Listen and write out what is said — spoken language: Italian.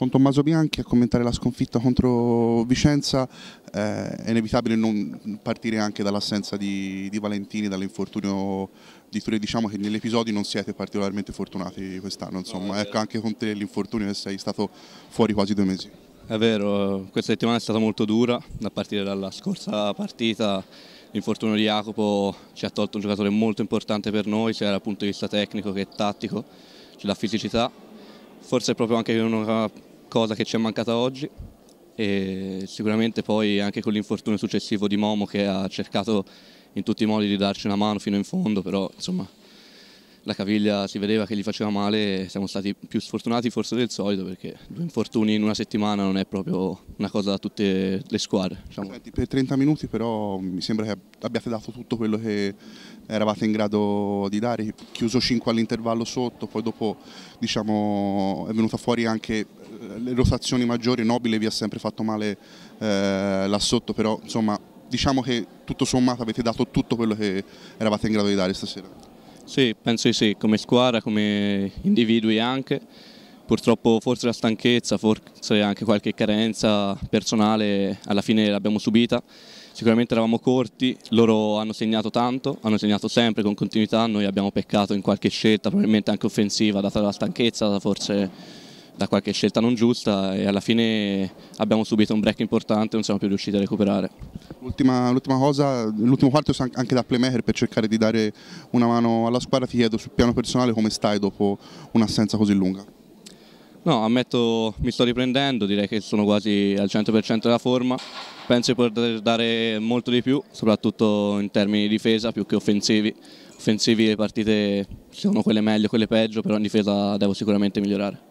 con Tommaso Bianchi a commentare la sconfitta contro Vicenza, eh, è inevitabile non partire anche dall'assenza di, di, Valentini, dall'infortunio di Ture, diciamo che negli episodi non siete particolarmente fortunati quest'anno, insomma, no, ecco, anche con te l'infortunio che sei stato fuori quasi due mesi. È vero, questa settimana è stata molto dura, a partire dalla scorsa partita l'infortunio di Jacopo ci ha tolto un giocatore molto importante per noi, sia dal punto di vista tecnico che tattico, c'è la fisicità, forse proprio anche in una cosa che ci è mancata oggi e sicuramente poi anche con l'infortunio successivo di Momo che ha cercato in tutti i modi di darci una mano fino in fondo, però insomma la caviglia si vedeva che gli faceva male e siamo stati più sfortunati forse del solito perché due infortuni in una settimana non è proprio una cosa da tutte le squadre. Diciamo. Senti, per 30 minuti però mi sembra che abbiate dato tutto quello che eravate in grado di dare, chiuso 5 all'intervallo sotto, poi dopo diciamo, è venuta fuori anche eh, le rotazioni maggiori, Nobile vi ha sempre fatto male eh, là sotto, però insomma diciamo che tutto sommato avete dato tutto quello che eravate in grado di dare stasera. Sì, penso di sì, come squadra, come individui anche. Purtroppo forse la stanchezza, forse anche qualche carenza personale alla fine l'abbiamo subita. Sicuramente eravamo corti, loro hanno segnato tanto, hanno segnato sempre con continuità, noi abbiamo peccato in qualche scelta, probabilmente anche offensiva, data la stanchezza, forse da qualche scelta non giusta e alla fine abbiamo subito un break importante e non siamo più riusciti a recuperare. L'ultima, cosa, l'ultimo quarto anche da playmaker per cercare di dare una mano alla squadra, ti chiedo sul piano personale come stai dopo un'assenza così lunga? No, ammetto, mi sto riprendendo, direi che sono quasi al 100% della forma, penso di poter dare molto di più, soprattutto in termini di difesa più che offensivi. Offensivi le partite sono quelle meglio, quelle peggio, però in difesa devo sicuramente migliorare.